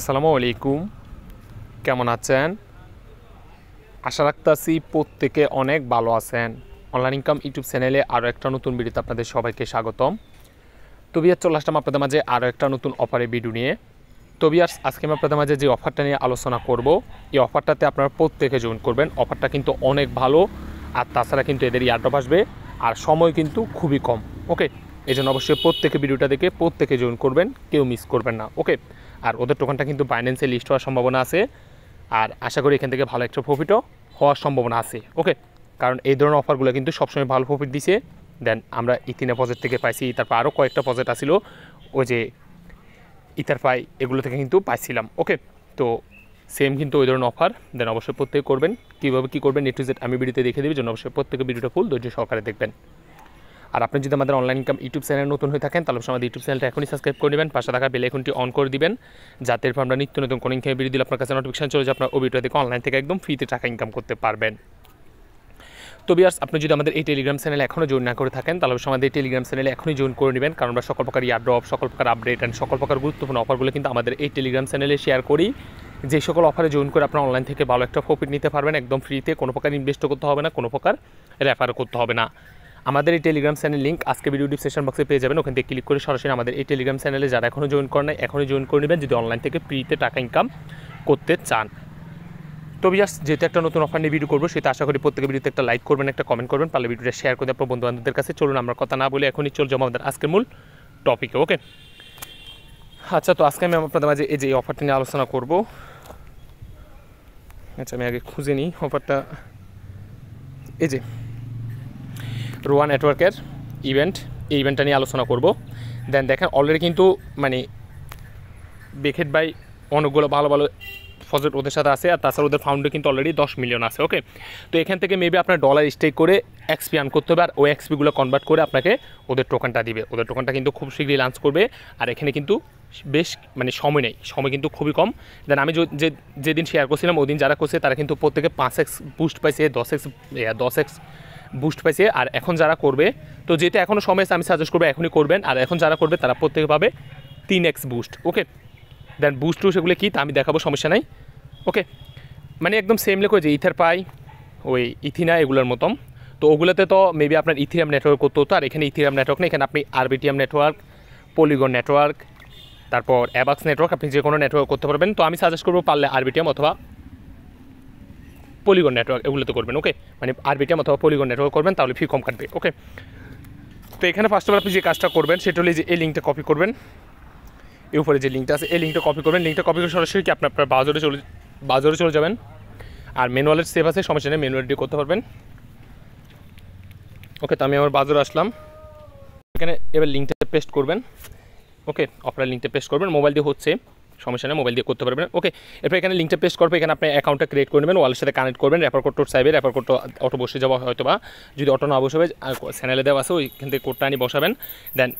আসসালামু আলাইকুম কেমন আছেন আশা রাখতেছি প্রত্যেকে অনেক ভালো আছেন অনলাইন ইনকাম ইউটিউব চ্যানেলে আরও একটা নতুন ভিডিওতে আপনাদের সবাইকে স্বাগতম তবি আর চলে আসলাম আপনাদের মাঝে আরও একটা নতুন অফারের ভিডিও নিয়ে তবি আর আজকে আমি আপনাদের মাঝে যে অফারটা নিয়ে আলোচনা করব এই অফারটাতে আপনারা প্রত্যেকে জয়েন করবেন অফারটা কিন্তু অনেক ভালো আর তাছাড়া কিন্তু এদের ইয়ারড্রপ আসবে আর সময় কিন্তু খুবই কম ওকে এই জন্য অবশ্যই প্রত্যেকে ভিডিওটা দেখে প্রত্যেকে জয়েন করবেন কেউ মিস করবেন না ওকে আর ওদের টোকনটা কিন্তু বাইন্যান্সে লিস্ট হওয়ার সম্ভাবনা আছে আর আশা করি এখান থেকে ভালো একটা প্রফিটও হওয়ার সম্ভাবনা আছে ওকে কারণ এই ধরনের অফারগুলো কিন্তু সবসময় ভালো প্রফিট দিছে দেন আমরা ইতিনা পজেট থেকে পাইছি তারপর আরও কয়েকটা পজেট আসিল ওই যে ইতার পাই এগুলো থেকে কিন্তু পাইছিলাম ওকে তো সেম কিন্তু ওই ধরনের অফার দেন অবশ্যই প্রত্যেকে করবেন কীভাবে কী করবেন এ টু জেড আমি ভিডিওতে দেখে দেবেন জন্য অবশ্যই প্রত্যেকে ভিডিওটা ফুল ধৈর্য সহকারে দেখবেন আর আপনি যদি আমাদের অনলাইন ইনকাম ইউটিউব চ্যানেল নতুন হয়ে থাকেন তাহলে আমাদের ইউটিউব চ্যানেলটা এখনই সাবস্ক্রাইব করে নেবেন পাশে থাকা বেল অন করে দিবেন যাতে এরপর আমরা নিত্য নতুন কোনো ইনকামের বিরুদ্ধে আপনার কাছে নোটিফিকেশন চলে যায় আপনার ওবিটা থেকে অনলাইন থেকে একদম ফ্রিতে টাকা ইনকাম করতে পারবেন তো বিয়ার্স আপনি যদি আমাদের এই টেলিগ্রাম চ্যানেলে এখনও জয়েন না করে থাকেন তাহলে অবশ্যই আমাদের এই টেলিগ্রাম চ্যানেলে এখনই জয়েন করে নেবেন কারণ আমরা সকল প্রকার ইয়ারড্রপ সকল প্রকার আপডেট অ্যান্ড সকল প্রকার গুরুত্বপূর্ণ অফারগুলো কিন্তু আমাদের এই টেলিগ্রাম চ্যানেলে শেয়ার করি যে সকল অফারে জয়েন করে আপনারা অনলাইন থেকে ভালো একটা প্রফিট নিতে পারবেন একদম ফ্রিতে কোনো প্রকার ইনভেস্ট করতে হবে না কোনো প্রকার রেফার করতে হবে না আমাদের এই টেলিগ্রাম চ্যানেল লিঙ্ক আজকে ভিডিও ডিসক্রিপশন বক্সে পেয়ে যাবেন ওখান থেকে ক্লিক করে সরাসরি আমাদের এই টেলিগ্রাম চ্যানেলে যারা এখনও জয়েন করেন নাই এখনই জয়েন করে নেবেন যদি অনলাইন থেকে ফ্রিতে টাকা ইনকাম করতে চান তো জাস্ট যেহেতু একটা নতুন অফার নিয়ে ভিডিও করবো সেটা আশা করি প্রত্যেকের ভিডিওতে একটা লাইক করবেন একটা কমেন্ট করবেন পারলে ভিডিওটা শেয়ার করে আপনার বন্ধু বান্ধবদের কাছে চলুন আমার কথা না বলে এখনই চল আমাদের আজকের মূল টপিকে ওকে আচ্ছা তো আজকে আমি আপনাদের মাঝে এই যে অফারটা নিয়ে আলোচনা করব আচ্ছা আমি আগে খুঁজে নিই অফারটা এই যে রোয়া নেটওয়ার্কের ইভেন্ট এই ইভেন্টটা নিয়ে আলোচনা করব দেন দেখেন অলরেডি কিন্তু মানে বেখেট বাই অনেকগুলো ভালো ভালো ফজেট ওদের সাথে আছে আর তাছাড়া ওদের ফাউন্ডে কিন্তু অলরেডি দশ মিলিয়ন আছে ওকে তো এখান থেকে মেবি আপনার ডলার স্টেক করে এক্সপি আন করতে হবে আর ওই এক্সপিগুলো কনভার্ট করে আপনাকে ওদের টোকানটা দিবে ওদের টোকানটা কিন্তু খুব শীঘ্রই লঞ্চ করবে আর এখানে কিন্তু বেশ মানে সময় নেই সময় কিন্তু খুবই কম দেন আমি যে যেদিন শেয়ার করছিলাম ওদিন যারা করছে তারা কিন্তু প্রত্যেকে পাঁচ এক্স বুস্ট পাইছে দশ এক্স দশ এক্স বুস্ট পাইছে আর এখন যারা করবে তো যেটা এখনও সময় আছে আমি সাজেস্ট করবো এখনই করবেন আর এখন যারা করবে তারা প্রত্যেকে পাবে তিন x boost okay then boost সেগুলো কী তা আমি দেখাবো সমস্যা নাই ওকে মানে একদম সেম লেখো যে ইথার পাই ওই ইথিনা এগুলোর মতন তো ওগুলোতে তো মেবি আপনার ইথিরাম নেটওয়ার্ক করতে হতো আর এখানে ইথিরাম নেটওয়ার্ক নেই এখানে আপনি আরবিটিএম নেটওয়ার্ক পলিগন নেটওয়ার্ক তারপর অ্যাবাক্স নেটওয়ার্ক আপনি যে কোনো নেটওয়ার্ক করতে পারবেন তো আমি সাজেস্ট করবো পারলে আরবিটিএম অথবা পলিগন নেটওয়ার্ক এগুলোতে করবেন ওকে মানে আরবিটিএম অথবা পলিগন নেটওয়ার্ক করবেন তাহলে ফি কম কাটবে ওকে তো এখানে ফার্স্ট অফ অল আপনি যে কাজটা করবেন সেটা হলে যে এই লিঙ্কটা কপি করবেন এর উপরে যে লিঙ্কটা আছে এই লিঙ্কটা কপি করবেন লিঙ্কটা কপি করে সরাসরি কি আপনার আপনার বাজারে চলে বাজারে চলে যাবেন আর ম্যানুয়ালের সেভ আছে সমস্যা নেই ম্যানুয়ালটি করতে পারবেন ওকে তো আমি আমার বাজারে আসলাম এখানে এবার লিঙ্কটা পেস্ট করবেন ওকে অফলাইন লিঙ্কটা পেস্ট করবেন মোবাইল দিয়ে হচ্ছে সমস্যা নেই মোবাইল দিয়ে করতে পারবেন ওকে এরপর এখানে লিঙ্কটা পেস্ট করবে এখানে আপনি অ্যাকাউন্টটা ক্রিয়েট করে নেবেন ওয়ালের সাথে কানেক্ট করবেন রেফার কোডটা চাইবে রেফার কোডটা অটো বসে যাওয়া হয়তো বা যদি অটো না হবে চ্যানেলে দেওয়া আছে ওইখান থেকে কোডটা আনি বসাবেন দেন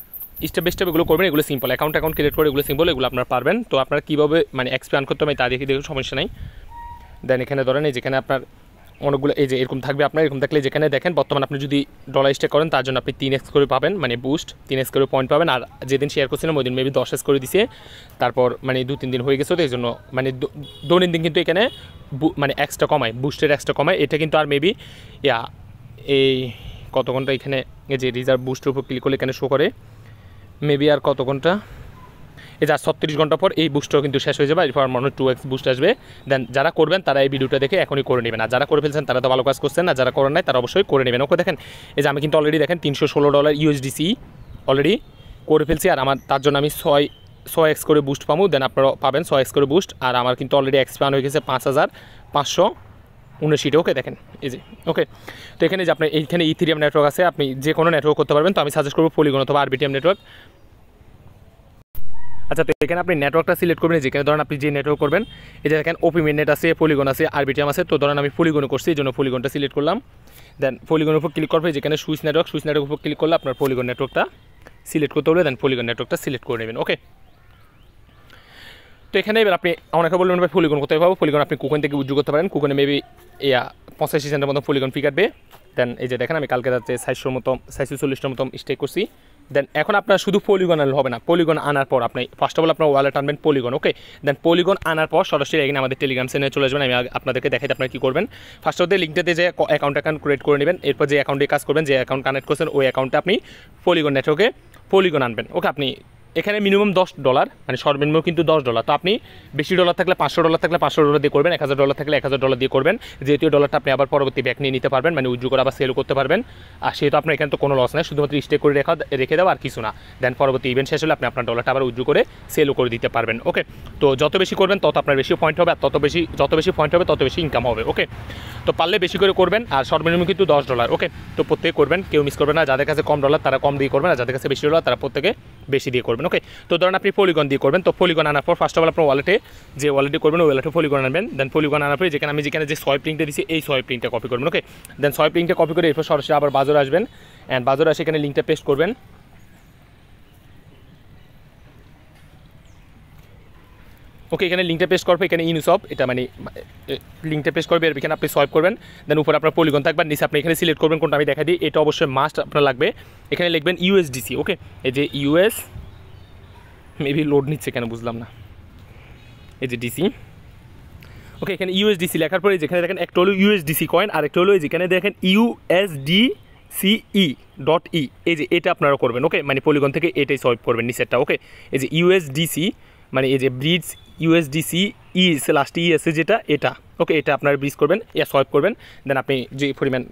স্টেপ বাই স্টেপ এগুলো করবেন এগুলো সিম্পল অ্যাকাউন্ট অ্যাকাউন্ট ক্রিয়েট করে এগুলো সিম্পল এগুলো আপনারা পারবেন তো আপনারা কীভাবে মানে এক্সপ্লেন করতে হবে তা দেখে দেখুন সমস্যা নেই দেন এখানে ধরেন এই যেখানে আপনার অনেকগুলো এই যে এরকম থাকবে আপনার এরকম থাকলে যেখানে দেখেন বর্তমানে আপনি যদি ডলার স্টে করেন তার জন্য আপনি তিন এক্স করে পাবেন মানে বুস্ট তিন এক্স করে পয়েন্ট পাবেন আর যেদিন শেয়ার করছিলাম ওই দিন মেবি দশ এক্স করে দিছে তারপর মানে দু তিন দিন হয়ে গেছে তো এই জন্য মানে দৈনন্দিন কিন্তু এখানে মানে এক্সট্রা কমায় বুস্টের এক্সট্রা কমায় এটা কিন্তু আর মেবি ইয়া এই কত ঘন্টা এখানে যে রিজার্ভ বুস্টের উপর ক্লিক করলে এখানে শো করে মেবি আর কত ঘন্টা এই যে ছত্রিশ ঘন্টা পর এই বুস্টটাও কিন্তু শেষ হয়ে যাবে এরপর মনে টু এক্স বুস্ট আসবে দেন যারা করবেন তারা এই ভিডিওটা দেখে এখনই করে নেবেন আর যারা করে ফেলছেন তারা তো ভালো কাজ করছেন না যারা করেন নাই তারা অবশ্যই করে নেবেন ওকে দেখেন এই যে আমি কিন্তু অলরেডি দেখেন তিনশো ষোলো ডলার ইউএসডিসি অলরেডি করে ফেলছি আর আমার তার জন্য আমি ছয় ছয় এক্স করে বুস্ট পাবো দেন আপনারা পাবেন ছয় এক্স করে বুস্ট আর আমার কিন্তু অলরেডি এক্সপ্যান্ড হয়ে গেছে পাঁচ হাজার পাঁচশো উনআশিটা ওকে দেখেন এই যে ওকে তো এখানে যে আপনার এইখানে ইথিরিয়াম নেটওয়ার্ক আছে আপনি যে কোনো নেটওয়ার্ক করতে পারবেন তো আমি সাজেস্ট করবো পলিগন অথবা আরবিটিএম নেটওয়ার্ক আচ্ছা তো এখানে আপনি নেটওয়ার্কটা সিলেক্ট করবেন যেখানে ধরেন আপনি যে নেটওয়ার্ক করবেন এই যে দেখেন ওপি নেট আছে পলিগন আছে আরবিটিএম আছে তো ধরেন আমি পলিগন করছি এই জন্য পলিগনটা সিলেক্ট করলাম দেন ফলিগনের উপর ক্লিক করবে যেখানে সুইচ নেটওয়ার্ক সুইচ নেটওয়ার্ক উপর ক্লিক করলে আপনার ফলিগন নেটওয়ার্কটা সিলেক্ট করতে হবে দেন ফলিগন নেটওয়ার্কটা সিলেক্ট করে নেবেন ওকে তো এখানে এবার আপনি অনেকে বলবেন ভাই ফলিগন কোথায় পাবো ফলিগন আপনি কুকন থেকে উজ্জ্ব করতে পারেন কুকনে মেবি ইয়া পঁচাশি সেন্টের মতো ফি কাটবে দেন এই যে দেখেন আমি কালকে রাতে সাইশোর মতো সাইশো চল্লিশটার মতো স্টে করছি দেন এখন আপনার শুধু পলিগন আনলে হবে না পলিগন আনার পর আপনি ফার্স্ট অফ অল আপনার ওয়ালেট আনবেন পলিগন ওকে দেন পলিগন আনার পর সরাসরি এখানে আমাদের টেলিগ্রাম চ্যানেলে চলে যাবেন আমি আপনাদেরকে দেখাতে আপনার কী করবেন ফার্স্ট অফ দ্য লিঙ্কটাতে যে অ্যাকাউন্ট অ্যাকাউন্ট ক্রিয়েট করে নেবেন এরপর যে অ্যাকাউন্টে কাজ করবেন যে অ্যাকাউন্ট কানেক্ট করছেন ওই অ্যাকাউন্টে আপনি পলিগন নেটওয়ার্কে পলিগন আনবেন ওকে আপনি এখানে মিনিমাম দশ ডলার মানে সর্বনিম্ন কিন্তু দশ ডলার তো আপনি বেশি ডলার থাকলে পাঁচশো ডলার থাকলে পাঁচশো ডলার দিয়ে করবেন এক হাজার ডলার থাকলে এক হাজার ডলার দিয়ে করবেন যেহেতু ডলারটা আপনি আবার পরবর্তী ব্যাক নিয়ে নিতে পারবেন মানে উজ্জু করে আবার সেল করতে পারবেন আর সেহেতু আপনার এখানে তো কোনো লস নাই শুধুমাত্র স্টে করে রেখা রেখে দেওয়া আর কিছু না দেন পরবর্তী ইভেন্ট শেষ হলে আপনি আপনার ডলারটা আবার উজ্জু করে সেলও করে দিতে পারবেন ওকে তো যত বেশি করবেন তত আপনার বেশি পয়েন্ট হবে আর তত বেশি যত বেশি পয়েন্ট হবে তত বেশি ইনকাম হবে ওকে তো পারলে বেশি করে করবেন আর সর্বনিম্ন কিন্তু দশ ডলার ওকে তো প্রত্যেকে করবেন কেউ মিস করবেন না যাদের কাছে কম ডলার তারা কম দিয়ে করবেন আর যাদের কাছে বেশি ডলার তারা প্রত্যেকে বেশি দিয়ে করবেন ওকে তো ধরেন আপনি ফলিগন দিয়ে করবেন তো ফলিগন আনার পর ফার্স্ট অফ অল আপনার ওয়ালেটে যে ওয়ালেটে করবেন ওই ওয়ালেটে ফলিগন আনবেন দেন ফলিগন আনার পরে যেখানে আমি যেখানে যে সয় প্রিন্টটা দিচ্ছি এই সয় প্রিন্টটা কপি করবেন ওকে দেন সয় প্রিন্টটা কপি করে এরপর সরাসরি আবার বাজার আসবেন অ্যান্ড বাজার আসে এখানে লিঙ্কটা পেস্ট করবেন ওকে এখানে লিঙ্কটা পেস্ট করবে এখানে ইনসব এটা মানে লিঙ্কটা পেস্ট করবে এখানে আপনি সোয়াইপ করবেন দেন উপরে আপনার পলিগন থাকবেন নিচে আপনি এখানে সিলেক্ট করবেন কোনটা আমি দেখা দিই এটা অবশ্যই মাস্ট আপনার লাগবে এখানে লিখবেন ইউএসডিসি ওকে এই যে ইউএস মেবি লোড নিচ্ছে কেন বুঝলাম না এই যে ডিসি ওকে এখানে ইউএসডিসি লেখার পরে যেখানে দেখেন একটা হলো ইউএসডিসি কয়েন আর একটা হলো যেখানে দেখেন ইউএসডি সিই ডট ই এই যে এটা আপনারা করবেন ওকে মানে পলিগন থেকে এটাই সোয়াইপ করবেন নিচেরটা ওকে এই যে ইউএসডিসি মানে এই যে bridge USDC is last ESA যেটা এটা ওকে এটা আপনার ব্রিজ করবেন ইয়া সলভ করবেন দেন আপনি যে পরিমাণ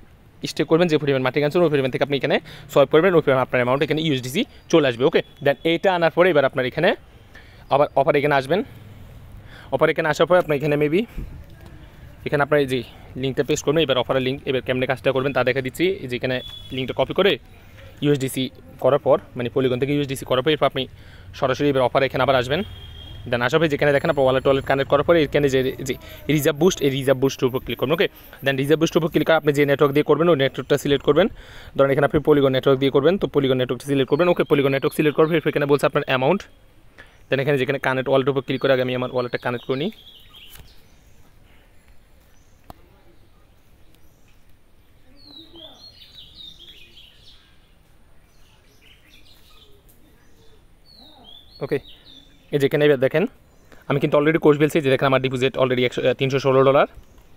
স্টে করবেন যে পরিমাণ মাটি কানছেন ওই পরিমাণ থেকে আপনি এখানে সলভ করবেন ওই পরিমাণ আপনার অ্যামাউন্ট এখানে ইউএসডিসি চলে আসবে ওকে দেন এইটা আনার পরে এবার আপনার এখানে আবার অফার এখানে আসবেন অফার এখানে আসার পরে আপনার এখানে মেবি এখানে আপনার যে লিঙ্কটা পেস্ট করবেন এবার অফারের লিঙ্ক এবার কেমনে কাজটা করবেন তা দেখা দিচ্ছি যে এখানে লিঙ্কটা কপি করে ইউএসডিসি করার পর মানে পলিগন থেকে ইউএসডিসি করার পর এরপর আপনি সরাসরি এবার অফার এখানে আবার আসবেন দেন আসার পরে যেখানে দেখেন আপনার ওয়ালেট টয়লেট কানেক্ট করার পরে এখানে যে যে রিজার্ভ বুস্ট এই রিজার্ভ বুস্টের উপর ক্লিক করবেন ওকে দেন রিজার্ভ বুস্টের উপর ক্লিক করে আপনি যে নেটওয়ার্ক দিয়ে করবেন ওই নেটওয়ার্কটা সিলেক্ট করবেন ধরেন এখানে আপনি পলিগন নেটওয়ার্ক দিয়ে করবেন তো পলিগন নেটওয়ার্কটা সিলেক্ট করবেন ওকে পলিগন নেটওয়ার্ক সিলেক্ট করবেন এখানে বলছে আপনার অ্যামাউন্ট দেন এখানে যেখানে কানেক্ট ওয়ালেট উপর ক্লিক করে আগে আমি আমার ওয়ালেটটা কানেক্ট করে নিই ওকে এই যেখানে দেখেন আমি কিন্তু অলরেডি কোর্স বেলছি যে দেখেন আমার ডিপোজিট অলরেডি একশো তিনশো ষোলো ডলার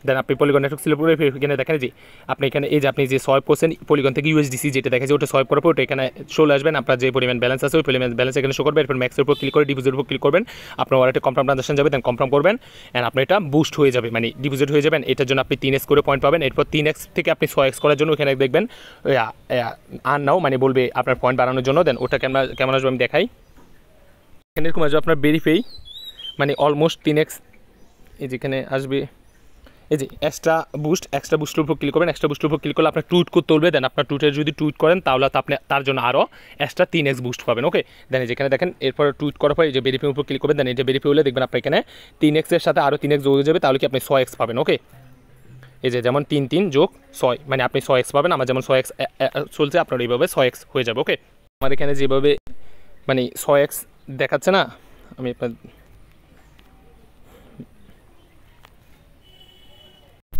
দেন আপনি পলিগন নেটওয়ার্ক ছিল করে এখানে দেখেন যে আপনি এখানে এই যে আপনি যে সোয়াইপ করছেন পলিগন থেকে ইউএসডিসি যেটা দেখে যে ওটা সোয়াইপ করার পর ওটা এখানে চলে আসবেন আপনার যে পরিমাণ ব্যালেন্স আছে ওই পরিমাণ ব্যালেন্স এখানে শো করবে এরপর ম্যাক্সের উপর ক্লিক করে ডিপোজিট উপর ক্লিক করবেন আপনার ওয়ালেটে কনফার্ম ট্রানজাকশন যাবে দেন কনফার্ম করবেন অ্যান্ড আপনি এটা বুস্ট হয়ে যাবে মানে ডিপোজিট হয়ে যাবেন এটার জন্য আপনি তিন এক্স করে পয়েন্ট পাবেন এরপর তিন এক্স থেকে আপনি ছয় এক্স করার জন্য ওখানে দেখবেন আর নাও মানে বলবে আপনার পয়েন্ট বাড়ানোর জন্য দেন ওটা কেমন কেমন আসবে আমি দেখাই এখানে এরকম আসবে আপনার বেরিফেই মানে অলমোস্ট তিন এক্স এই যেখানে আসবে এই যে এক্সট্রা বুস্ট এক্সট্রা বুস্টের উপর ক্লিক করবেন এক্সট্রা বুস্টের উপর ক্লিক করলে আপনার টুইট করতে তুলবে দেন আপনার টুইটে যদি টুইট করেন তাহলে আপনি তার জন্য আরও এক্সট্রা তিন এক্স বুস্ট পাবেন ওকে দেন যেখানে দেখেন এরপর টুইট করার পর এই যে বেরিফির উপর ক্লিক করবেন দেন এই যে বেরিফি হলে দেখবেন আপনার এখানে তিন এক্সের সাথে আরও তিন এক্স যাবে তাহলে কি আপনি ছয় এক্স পাবেন ওকে এই যে যেমন তিন তিন যোগ ছয় মানে আপনি ছয় এক্স পাবেন আমার যেমন ছয় এক্স চলছে আপনার এইভাবে ছয় এক্স হয়ে যাবে ওকে আমার এখানে যেভাবে মানে ছয় এক্স দেখাচ্ছে না আমি আপনার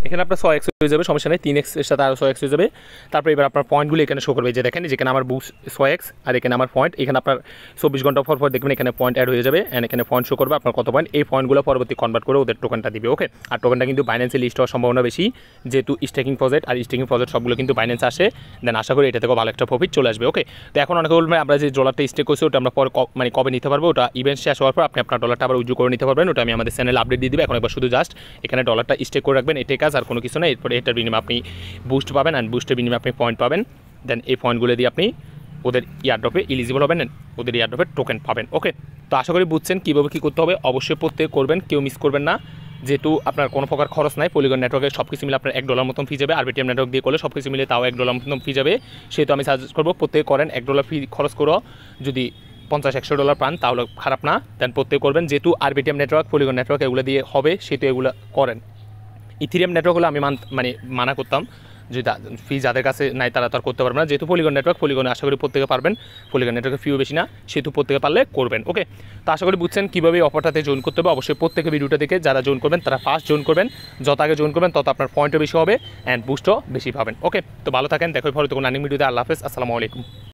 এখানে আপনার ছয় এক্স হয়ে যাবে সমস্যা নেই তিন এক্স এর সাথে আরও ছয় এক্স হয়ে যাবে তারপরে এবার আপনার পয়েন্টগুলো এখানে শো করবে যে দেখেন যেখানে আমার বুক ছয় এক্স আর এখানে আমার পয়েন্ট এখানে আপনার চব্বিশ ঘন্টা পর পর দেখবেন এখানে পয়েন্ট অ্যাড হয়ে যাবে অ্যান্ড এখানে পয়েন্ট শো করবে আপনার কত পয়েন্ট এই পয়েন্টগুলো পরবর্তী কনভার্ট করে ওদের টোকেনটা দিবে ওকে আর টোকেনটা কিন্তু বাইন্যান্সে লিস্ট হওয়ার সম্ভাবনা বেশি যেহেতু স্টেকিং প্রজেক্ট আর স্টেকিং প্রজেক্ট সবগুলো কিন্তু বাইন্যান্স আসে দেন আশা করি এটা থেকেও ভালো একটা প্রফিট চলে আসবে ওকে তো এখন অনেকে বলবেন আমরা যে ডলারটা স্টেক করছি ওটা আমরা পরে মানে কবে নিতে পারবো ওটা ইভেন্ট শেষ হওয়ার পর আপনি আপনার ডলারটা আবার উজু করে নিতে পারবেন ওটা আমি আমাদের চ্যানেল আপডেট দিয়ে দিবে এখন একবার শুধু জাস্ট এখানে ডলারটা স্টেক করে রাখবেন এটাই কাজ আর কোনো কিছু না এরপরে এটার বিনিময়ে আপনি বুস্ট পাবেন অ্যান্ড বুস্টের বিনিময়ে আপনি পয়েন্ট পাবেন দেন এই পয়েন্টগুলো দিয়ে আপনি ওদের ইয়ারড্রপে ইলিজিবল হবেন ওদের ইয়ারড্রপের টোকেন পাবেন ওকে তো আশা করি বুঝছেন কীভাবে কী করতে হবে অবশ্যই প্রত্যেক করবেন কেউ মিস করবেন না যেহেতু আপনার কোনো প্রকার খরচ নাই পলিগন নেটওয়ার্কে সব কিছু মিলে আপনার এক ডলার মতন ফি যাবে বিটিএম নেটওয়ার্ক দিয়ে করলে সব কিছু মিলে তাও এক ডলার মতন ফি যাবে সেহেতু আমি সাজেস্ট করবো প্রত্যেকে করেন এক ডলার ফি খরচ করো যদি পঞ্চাশ একশো ডলার পান তাহলে খারাপ না দেন প্রত্যেক করবেন যেহেতু আর বিটিএম নেটওয়ার্ক পলিগন নেটওয়ার্ক এগুলো দিয়ে হবে সেহেতু এগুলো করেন ইথিরিয়াম নেটওয়ার্ক হলে আমি মানে মানা করতাম যে ফি যাদের কাছে নাই তারা তো আর করতে পারবে না যেহেতু পলিগন নেটওয়ার্ক ফলিগনে আশা করি প্রত্যেকে পারবেন ফলিগন নেটওয়ার্কের ফিও বেশি না সেহেতু প্রত্যেকে পারলে করবেন ওকে তো আশা করি বুঝছেন কীভাবে অফারটাতে জয়েন করতে হবে অবশ্যই প্রত্যেকে ভিডিওটা দেখে যারা জয়েন করবেন তারা ফার্স্ট জয়েন করবেন যত আগে জয়েন করবেন তত আপনার পয়েন্টও বেশি হবে অ্যান্ড বুস্টও বেশি পাবেন ওকে তো ভালো থাকেন দেখো পরে তখন আনিং ভিডিওতে আল্লাহ হাফেজ আসসালামু আলাইকুম